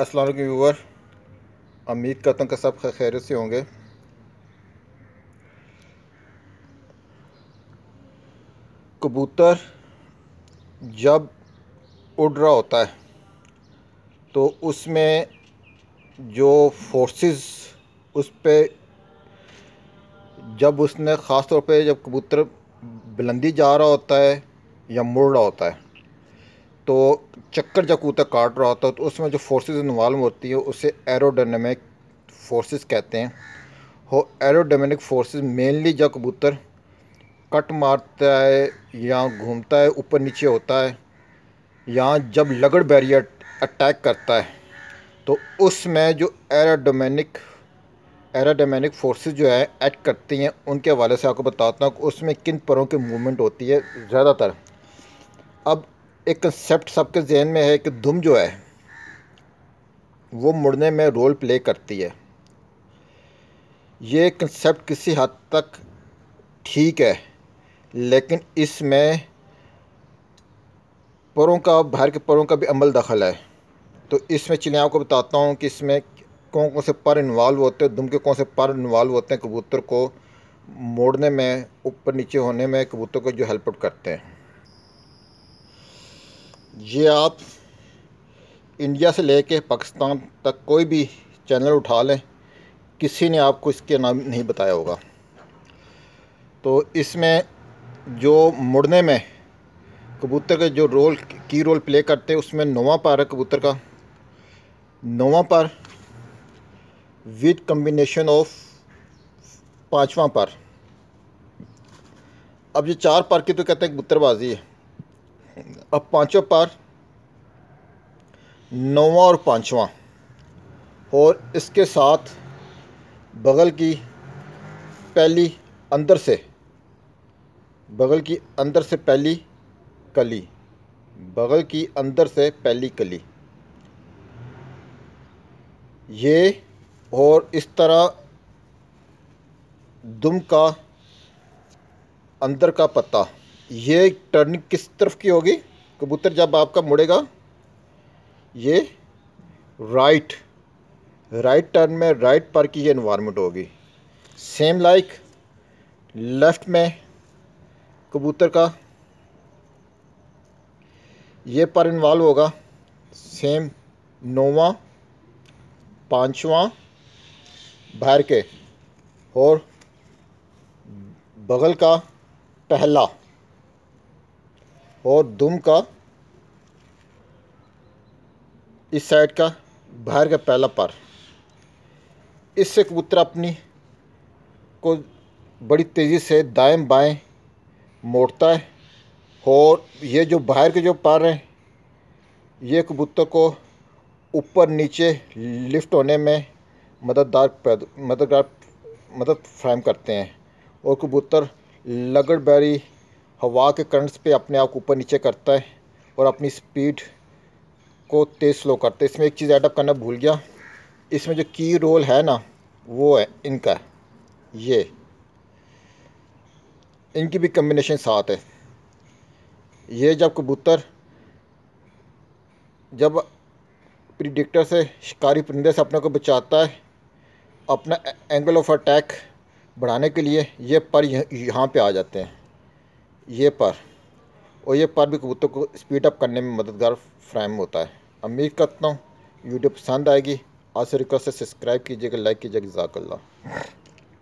असलम वालेकुम व्यूवर उम्मीद करता हूँ कि सब खैर से होंगे कबूतर जब उड़ रहा होता है तो उसमें जो फोर्सेस उस पर जब उसने ख़ास तौर पे जब कबूतर बुलंदी जा रहा होता है या मुड़ रहा होता है तो चक्कर जब कूता काट रहा होता है तो उसमें जो फोर्सेस इन्वॉल्व होती है उसे एरोडायनेमिक फोर्सेस कहते हैं हो एरोडायनेमिक फोर्सेस मेनली जब कबूतर कट मारता है या घूमता है ऊपर नीचे होता है या जब लगड़ बैरियर अटैक करता है तो उसमें जो एरोडायनेमिक एरोडायनेमिक फोर्सेस जो है एक्ट करती हैं उनके हवाले से आपको बताता हूँ उसमें किन परों की मूवमेंट होती है ज़्यादातर अब एक कंसेप्ट सबके जहन में है कि धुम जो है वो मुड़ने में रोल प्ले करती है ये कंसेप्ट किसी हद तक ठीक है लेकिन इसमें परों का बाहर के परों का भी अमल दखल है तो इसमें चलिए आपको बताता हूँ कि इसमें कौन कौन से पर इन्वाल्व होते हैं दुम के कौन से पर इन्वाल्व होते हैं कबूतर को मोड़ने में ऊपर नीचे होने में कबूतर को जो हेल्प करते हैं ये आप इंडिया से लेके पाकिस्तान तक कोई भी चैनल उठा लें किसी ने आपको इसके नाम नहीं बताया होगा तो इसमें जो मुड़ने में कबूतर के जो रोल की रोल प्ले करते हैं उसमें नोवा पार है कबूतर का नोवा पार विद कम्बिनेशन ऑफ पाँचवा पार अब ये चार पार की तो कहते हैं कबूतरबाजी है अब पाँचों पार नौवा और पाँचवा और इसके साथ बगल की पहली अंदर से बगल की अंदर से पहली कली बगल की अंदर से पहली कली ये और इस तरह दुम का अंदर का पत्ता ये टर्निंग किस तरफ की होगी कबूतर जब आपका मुड़ेगा ये राइट राइट टर्न में राइट पर की ये इन्वायरमेंट होगी सेम लाइक लेफ़्ट में कबूतर का ये पर इन्वॉल्व होगा सेम नौवा पाँचवा बाहर के और बगल का पहला और दुम का इस साइड का बाहर का पहला पर इससे कबूतर अपनी को बड़ी तेज़ी से दाएं बाएं मोड़ता है और ये जो बाहर के जो पर हैं ये कबूतर को ऊपर नीचे लिफ्ट होने में मददगार मददगार मदद फ्राहम करते हैं और कबूतर लगड़बैरी हवा के करंट्स पे अपने आप ऊपर नीचे करता है और अपनी स्पीड को तेज़ स्लो करता है इसमें एक चीज़ ऐडअप करना भूल गया इसमें जो की रोल है ना वो है इनका ये इनकी भी कम्बिनेशन साथ है ये जब कबूतर जब प्रिडिक्टर से शिकारी परिंदे से अपने को बचाता है अपना एंगल ऑफ अटैक बढ़ाने के लिए ये पर यहाँ पे आ जाते हैं ये पर और ये पर भी कबूतर को स्पीड अप करने में मददगार फ्राहम होता है उम्मीद करता हूँ वीडियो पसंद आएगी से रिक्वेस्ट है सब्सक्राइब कीजिएगा लाइक कीजिएगा जजाकल्ला